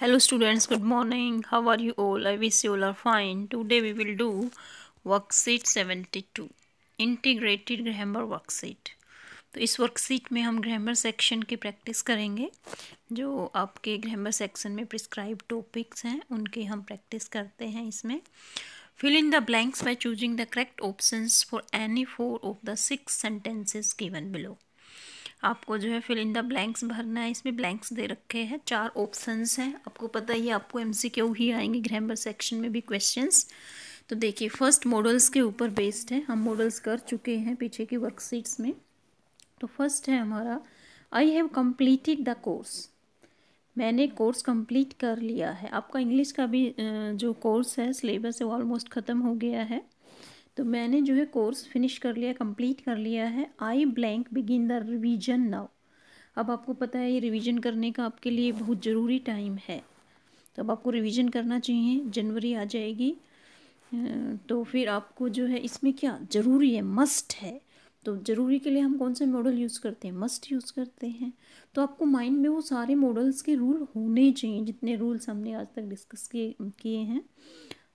hello students good morning how are you all i wish you all are fine today we will do worksheet 72 integrated grammar worksheet तो इस worksheet में हम grammar section की practice करेंगे जो आपके grammar section में prescribe topics हैं उनकी हम प्रैक्टिस करते हैं इसमें fill in the blanks by choosing the correct options for any four of the six sentences given below आपको जो है फिल इन द ब्लैंक्स भरना है इसमें ब्लैंक्स दे रखे हैं चार ऑप्शंस हैं आपको पता ही आपको एमसीक्यू ही आएंगे ग्रामर सेक्शन में भी क्वेश्चंस तो देखिए फर्स्ट मॉडल्स के ऊपर बेस्ड है हम मॉडल्स कर चुके हैं पीछे की वर्कशीट्स में तो फर्स्ट है हमारा I have completed the course मैंने कोर्स कंप्लीट कर लिया है आपका इंग्लिश का भी जो कोर्स है सिलेबस है वो ऑलमोस्ट ख़त्म हो गया है तो मैंने जो है कोर्स फिनिश कर लिया कंप्लीट कर लिया है I blank begin the revision now अब आपको पता है ये रिवीजन करने का आपके लिए बहुत ज़रूरी टाइम है तो अब आपको रिवीजन करना चाहिए जनवरी आ जाएगी तो फिर आपको जो है इसमें क्या ज़रूरी है मस्ट है तो ज़रूरी के लिए हम कौन से मॉडल यूज़ करते हैं मस्ट यूज़ करते हैं तो आपको माइंड में वो सारे मॉडल्स के रूल होने चाहिए जितने रूल्स हमने आज तक डिस्कस किए किए हैं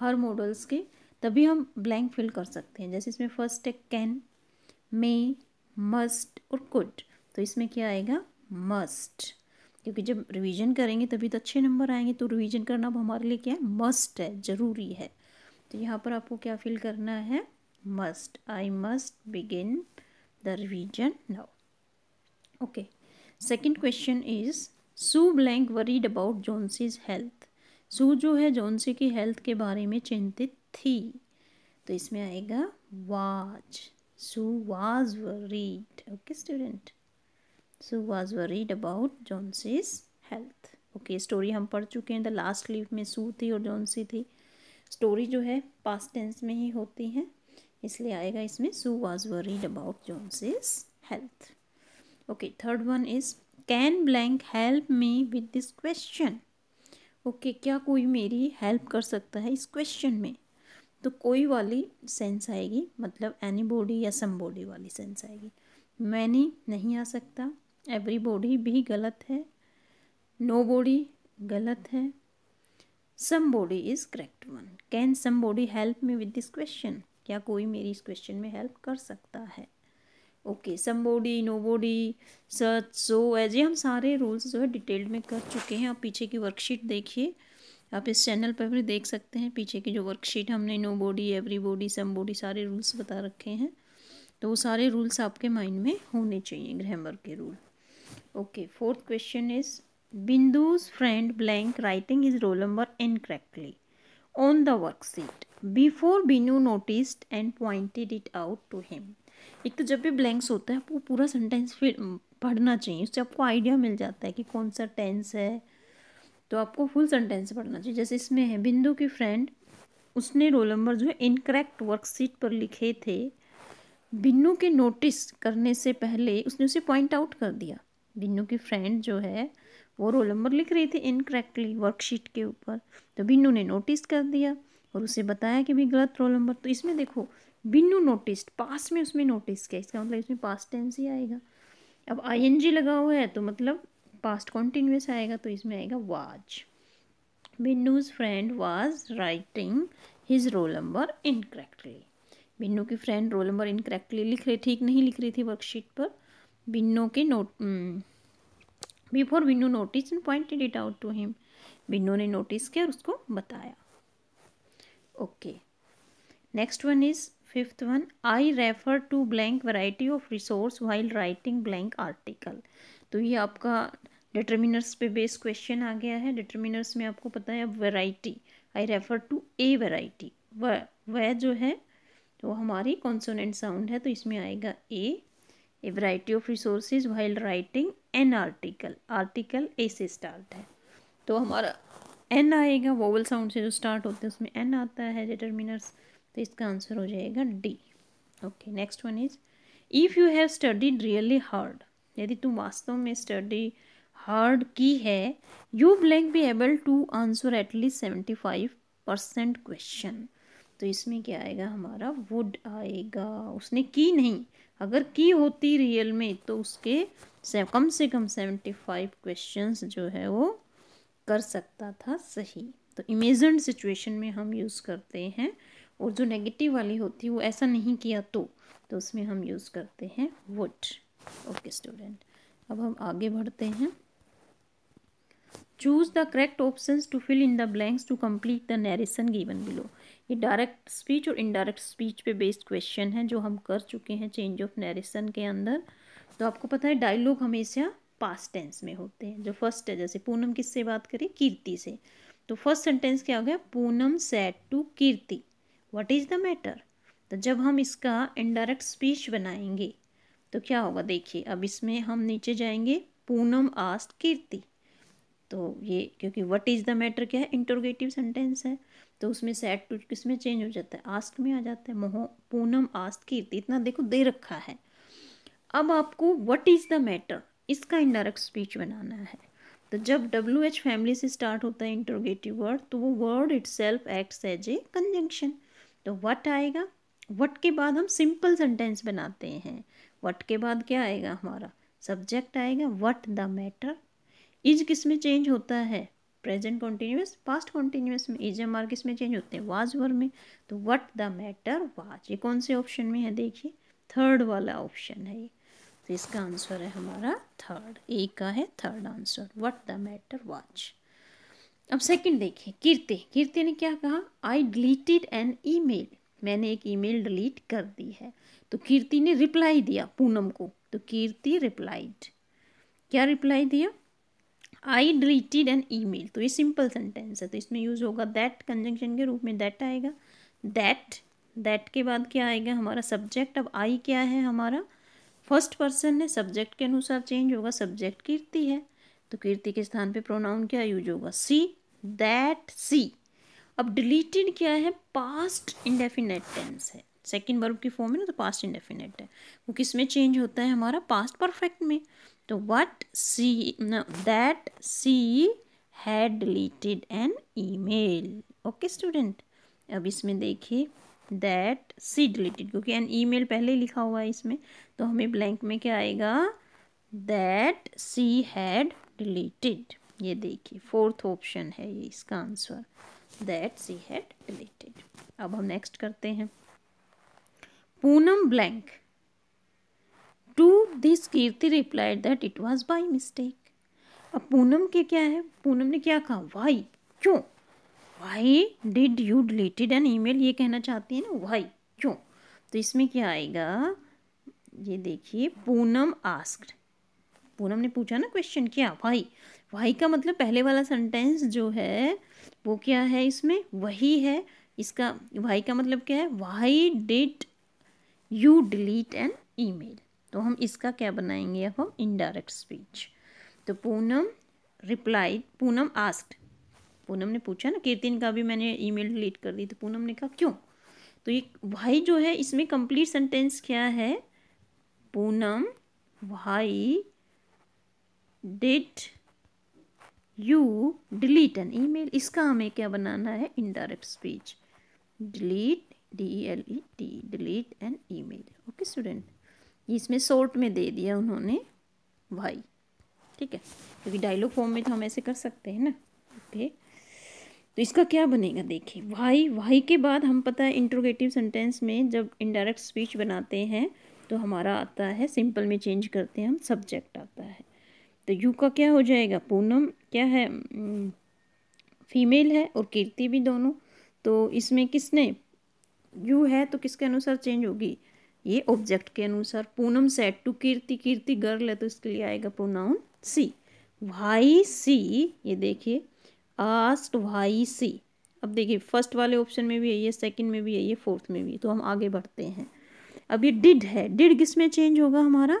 हर मॉडल्स के तभी हम ब्लैंक फिल कर सकते हैं जैसे इसमें फर्स्ट है कैन मे मस्ट और कुड तो इसमें क्या आएगा मस्ट क्योंकि जब रिवीजन करेंगे तभी तो अच्छे नंबर आएंगे तो रिवीजन करना अब हमारे लिए क्या है मस्ट है ज़रूरी है तो यहाँ पर आपको क्या फिल करना है must I must begin the revision now okay second question is Sue blank worried about Johnsy's health Sue जो है जोनसी की हेल्थ के बारे में चिंतित थी तो इसमें आएगा was Sue was worried okay student Sue was worried about Johnsy's health okay story हम पढ़ चुके हैं द लास्ट लीव में सू थी और जॉन्सी थी स्टोरी जो है पास्ट टेंस में ही होती है इसलिए आएगा इसमें Sue was worried about Johnsy's health okay third one is can blank help me with this question okay क्या कोई मेरी हेल्प कर सकता है इस क्वेश्चन में तो कोई वाली सेंस आएगी मतलब एनी बॉडी या सम बॉडी वाली सेंस आएगी मैनी नहीं आ सकता एवरी बॉडी भी गलत है नो बॉडी गलत है somebody is correct one can somebody help me with this question क्या कोई मेरी इस क्वेश्चन में हेल्प कर सकता है okay somebody nobody such so as ये हम सारे रूल्स जो है डिटेल्ड में कर चुके हैं आप पीछे की वर्कशीट देखिए आप इस चैनल पर भी देख सकते हैं पीछे की जो वर्कशीट हमने nobody everybody somebody सारे रूल्स बता रखे हैं तो वो सारे रूल्स आपके माइंड में होने चाहिए ग्रामर के rule okay fourth question is Binu's friend blank writing is roll number incorrectly the the worksheet before Binu notice and pointed it out to him एक तो जब भी ब्लैंक्स होता है आपको पूरा सेंटेंस फिर पढ़ना चाहिए उससे आपको आइडिया मिल जाता है कि कौन सा टेंस है तो आपको फुल सेंटेंस पढ़ना चाहिए जैसे इसमें है बिंदु की फ्रेंड उसने रोल नंबर जो है इनकरेक्ट वर्कशीट पर लिखे थे बिन्नु के नोटिस करने से पहले उसने उसे पॉइंट आउट कर दिया बिन्नू की फ्रेंड जो है वो रोल नंबर लिख रही थी इनकरेक्टली वर्कशीट के ऊपर तो बिन्नु ने नोटिस कर दिया और उसे बताया कि भाई गलत रोल नंबर तो इसमें देखो बिन्नु नोटिस पास में उसमें नोटिस किया इसका मतलब इसमें पास टेंस ही आएगा अब जी लगा हुआ है तो मतलब पास्ट कॉन्टिन्यूस आएगा तो इसमें आएगा was Binu's friend was writing his roll number incorrectly Binu की फ्रेंड रोल नंबर इनकरेक्टली लिख रही ठीक नहीं लिख रही थी वर्कशीट पर बिन्नू के note before hmm, Binu notice and pointed it out to him Binu ने नोटिस किया और उसको बताया okay next one is fifth one I refer to blank variety of resource while writing blank article तो ये आपका डिटर्मिनर्स पे बेस क्वेश्चन आ गया है डिटर्मिनर्स में आपको पता है variety I refer to a variety व वह जो है तो हमारी कॉन्सोनेंट साउंड है तो इसमें आएगा a a variety of resources while writing an article article a से स्टार्ट है तो हमारा एन आएगा वोवल साउंड से जो स्टार्ट होते हैं उसमें एन आता है डिटर्मिनर्स तो इसका आंसर हो जाएगा D okay next one is if you have studied really hard यदि तुम वास्तव में स्टडी हार्ड की है you blank be able to answer at least seventy five percent question तो इसमें क्या आएगा हमारा वुड आएगा उसने की नहीं अगर की होती रियल में तो उसके से कम से कम सेवेंटी फाइव क्वेश्चन जो है वो कर सकता था सही तो इमेजन सिचुएशन में हम यूज़ करते हैं और जो नेगेटिव वाली होती है वो ऐसा नहीं किया तो तो उसमें हम यूज़ करते हैं वुड ओके स्टूडेंट अब हम आगे बढ़ते हैं choose the correct option to fill in the blanks to complete the narration given below ये डायरेक्ट स्पीच और इनडायरेक्ट स्पीच पे बेस्ड क्वेश्चन है जो हम कर चुके हैं चेंज ऑफ नरेशन के अंदर तो आपको पता है डायलॉग हमेशा पास्ट टेंस में होते हैं जो फर्स्ट है जैसे पूनम किससे बात करें कीर्ति से तो फर्स्ट सेंटेंस क्या हो गया Poonam said to Kirti what is the matter तो जब हम इसका इनडायरेक्ट स्पीच बनाएंगे तो क्या होगा देखिए अब इसमें हम नीचे जाएंगे पूनम आस्ट कीर्ति तो ये क्योंकि व्हाट इज़ द मैटर क्या है इंटरोगेटिव सेंटेंस है तो उसमें सेट टू किस में चेंज हो जाता है आस्ट में आ जाता है मोह पूनम आस्क कीर्ति इतना देखो दे रखा है अब आपको व्हाट इज़ द मैटर इसका इनडायरेक्ट स्पीच बनाना है तो जब डब्ल्यू एच फैमिली से स्टार्ट होता है इंटरोगेटिव वर्ड तो वो word itself acts as a conjunction तो वट आएगा वट के बाद हम सिंपल सेंटेंस बनाते हैं वट के बाद क्या आएगा हमारा सब्जेक्ट आएगा वट द मैटर इज किस में चेंज होता है प्रेजेंट कॉन्टिन्यूस पास्ट कॉन्टिन्यूस में इज एम आर किस में चेंज होते हैं वाज वर में तो वट द मैटर वाज ये कौन से ऑप्शन में है देखिए थर्ड वाला ऑप्शन है ये तो इसका आंसर है हमारा थर्ड ए का है third answer what the matter was अब सेकंड देखिए कीर्ति कीर्ति ने क्या कहा आई डिलीटेड एन ईमेल मैंने एक ईमेल डिलीट कर दी है तो कीर्ति ने रिप्लाई दिया पूनम को तो कीर्ति रिप्लाइड क्या रिप्लाई दिया I deleted an email तो ये सिंपल सेंटेंस है तो इसमें यूज़ होगा दैट कंजंक्शन के रूप में दैट आएगा दैट दैट के बाद क्या आएगा हमारा सब्जेक्ट अब आई क्या है हमारा फर्स्ट पर्सन है सब्जेक्ट के अनुसार चेंज होगा सब्जेक्ट कीर्ति है तो कीर्ति के स्थान पे प्रोनाउन क्या यूज होगा सी दैट सी अब डिलीटेड क्या है पास्ट इंडेफिनेट टेंस है सेकेंड वर्ब की फॉर्म है ना तो पास्ट इंडेफिनेट है वो किस में चेंज होता है हमारा पास्ट परफेक्ट में तो what she that she she deleted an an okay student अब इसमें देखिए दैट सी डिलीटेड क्योंकि एन ईमेल पहले लिखा हुआ है इसमें तो हमें ब्लैंक में क्या आएगा दैट सी हैड डिलीटेड ये देखिए फोर्थ ऑप्शन है ये इसका answer that she had deleted अब हम नेक्स्ट करते हैं Poonam blank to this Kirti replied that it was by mistake अब पूनम के क्या है पूनम ने क्या कहा वाई क्यों why did you deleted an email ये कहना चाहती है ना वाई क्यों तो इसमें क्या आएगा ये देखिए पूनम आस्क्ड पूनम ने पूछा ना क्वेश्चन क्या वाई वाई का मतलब पहले वाला सेंटेंस जो है वो क्या है इसमें वही है इसका वाई का मतलब क्या है why did you delete an email तो हम इसका क्या बनाएंगे अब हम इनडायरेक्ट स्पीच तो पूनम रिप्लाइड पूनम आस्क्ड पूनम ने पूछा ना कीर्तिन का भी मैंने ईमेल डिलीट कर दी तो पूनम ने कहा क्यों तो ये भाई जो है इसमें कंप्लीट सेंटेंस क्या है Poonam why did you delete an email इसका हमें क्या बनाना है indirect speech delete D L E T delete an email okay student इसमें शॉर्ट में दे दिया उन्होंने वाई ठीक है क्योंकि डायलॉग फॉर्म में तो हम ऐसे कर सकते हैं ना ओके तो इसका क्या बनेगा देखिए वाई वाई के बाद हम पता है इंट्रोगेटिव सेंटेंस में जब इनडायरेक्ट स्पीच बनाते हैं तो हमारा आता है सिंपल में चेंज करते हैं हम सब्जेक्ट आता है तो यू का क्या हो जाएगा पूनम क्या है फीमेल हम्म, है और कीर्ति भी दोनों तो इसमें किसने यू है तो किसके अनुसार चेंज होगी ये ऑब्जेक्ट के अनुसार Poonam said to Kirti Kirti girl है तो इसके लिए आएगा प्रोनाउन सी वाई सी ये देखिए आस्ट वाई सी अब देखिए फर्स्ट वाले ऑप्शन में भी है ये सेकंड में भी है ये फोर्थ में भी है तो हम आगे बढ़ते हैं अब ये डिड है डिड किस में चेंज होगा हमारा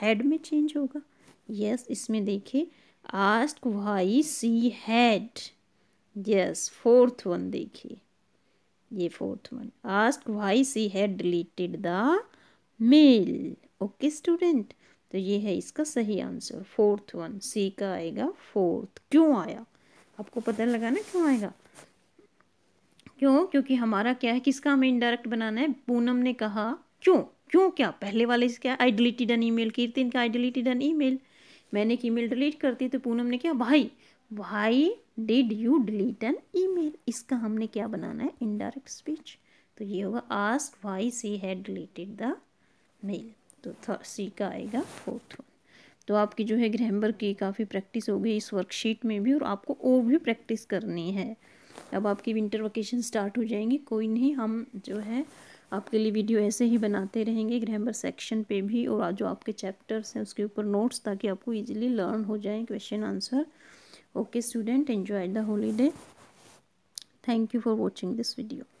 हेड में चेंज होगा यस इसमें देखिए asked why she had yes fourth one देखिए ये fourth one ask why she had deleted the mail okay student तो ये है इसका सही आंसर फोर्थ वन सी का आएगा फोर्थ क्यों आया आपको पता लगा ना क्यों आएगा क्यों क्योंकि हमारा क्या है किसका हमें इनडायरेक्ट बनाना है पूनम ने कहा क्यों क्यों क्या पहले वाले से क्या आई डिलीटेड एन ईमेल कीर्तिन का आई डिलीटेड एन ईमेल मैंने एक ईमेल डिलीट कर दी तो पूनम ने क्या why why did you delete an mail इसका हमने क्या बनाना है इनडायरेक्ट स्पीच तो ये होगा asked why she had deleted the mail तो सी का आएगा फोर्थ वन तो आपकी जो है ग्रैमर की काफ़ी प्रैक्टिस हो गई इस वर्कशीट में भी और आपको और भी प्रैक्टिस करनी है अब आपकी विंटर वकेशन स्टार्ट हो जाएंगी कोई नहीं हम जो है आपके लिए वीडियो ऐसे ही बनाते रहेंगे ग्रामर सेक्शन पे भी और जो आपके चैप्टर्स हैं उसके ऊपर नोट्स ताकि आपको इजीली लर्न हो जाए question answer okay student enjoy the holiday thank you for watching this video